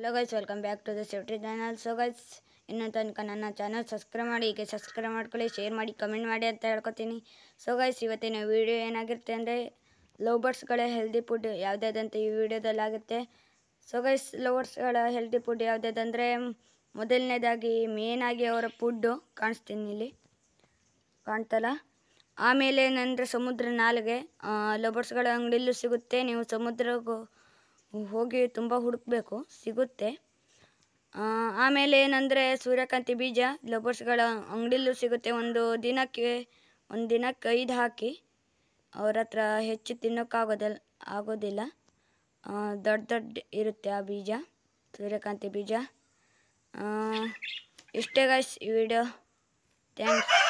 hello guys welcome back to the safety channel so guys ತನಕ ನನ್ನ channel subscribe ಮಾಡಿ ಈಗ ಸಬ್ಸ್ಕ್ರೈಬ್ ಮಾಡ್ಕೊಳ್ಳಿ ಶೇರ್ ಮಾಡಿ ಕಮೆಂಟ್ ಮಾಡಿ ಅಂತ ಹೇಳ್ಕೊತೀನಿ ಸೊ ಗೈಸ್ ಇವತ್ತಿನ ವೀಡಿಯೋ ಏನಾಗಿರುತ್ತೆ ಅಂದರೆ ಲೋಬರ್ಸ್ಗಳ ಹೆಲ್ದಿ ಫುಡ್ ಯಾವುದ್ಯಾವುದಂತ ಈ ವಿಡಿಯೋದಲ್ಲಿ ಆಗುತ್ತೆ ಸೊ ಗೈಸ್ ಲೋವರ್ಸ್ಗಳ ಹೆಲ್ದಿ ಫುಡ್ ಯಾವುದ್ಯಾವುದಂದರೆ ಮೊದಲನೇದಾಗಿ ಮೇಯ್ನಾಗಿ ಅವರ ಫುಡ್ಡು ಕಾಣಿಸ್ತೀನಿ ಇಲ್ಲಿ ಕಾಣ್ತಲ್ಲ ಆಮೇಲೆ ಏನಂದರೆ ಸಮುದ್ರ ನಾಲ್ಗೆ ಲೋಬರ್ಸ್ಗಳ ಅಂಗಡಿಯಲ್ಲೂ ಸಿಗುತ್ತೆ ನೀವು ಸಮುದ್ರಕ್ಕೂ ಹೋಗಿ ತುಂಬ ಹುಡುಕಬೇಕು ಸಿಗುತ್ತೆ ಆಮೇಲೆ ಏನಂದರೆ ಸೂರ್ಯಕಾಂತಿ ಬೀಜ ಲೋಬರ್ಸ್ಗಳ ಅಂಗಡಿಲೂ ಸಿಗುತ್ತೆ ಒಂದು ದಿನಕ್ಕೆ ಒಂದು ದಿನಕ್ಕೆ ಐದು ಹಾಕಿ ಅವ್ರ ಹತ್ರ ಹೆಚ್ಚು ತಿನ್ನೋಕ್ಕಾಗೋದಲ್ಲ ಆಗೋದಿಲ್ಲ ದೊಡ್ಡ ದೊಡ್ಡ ಇರುತ್ತೆ ಆ ಬೀಜ ಸೂರ್ಯಕಾಂತಿ ಬೀಜ ಇಷ್ಟೇ ಗಾಯ್ಸ್ ಈ ವಿಡಿಯೋ ಥ್ಯಾಂಕ್ಸ್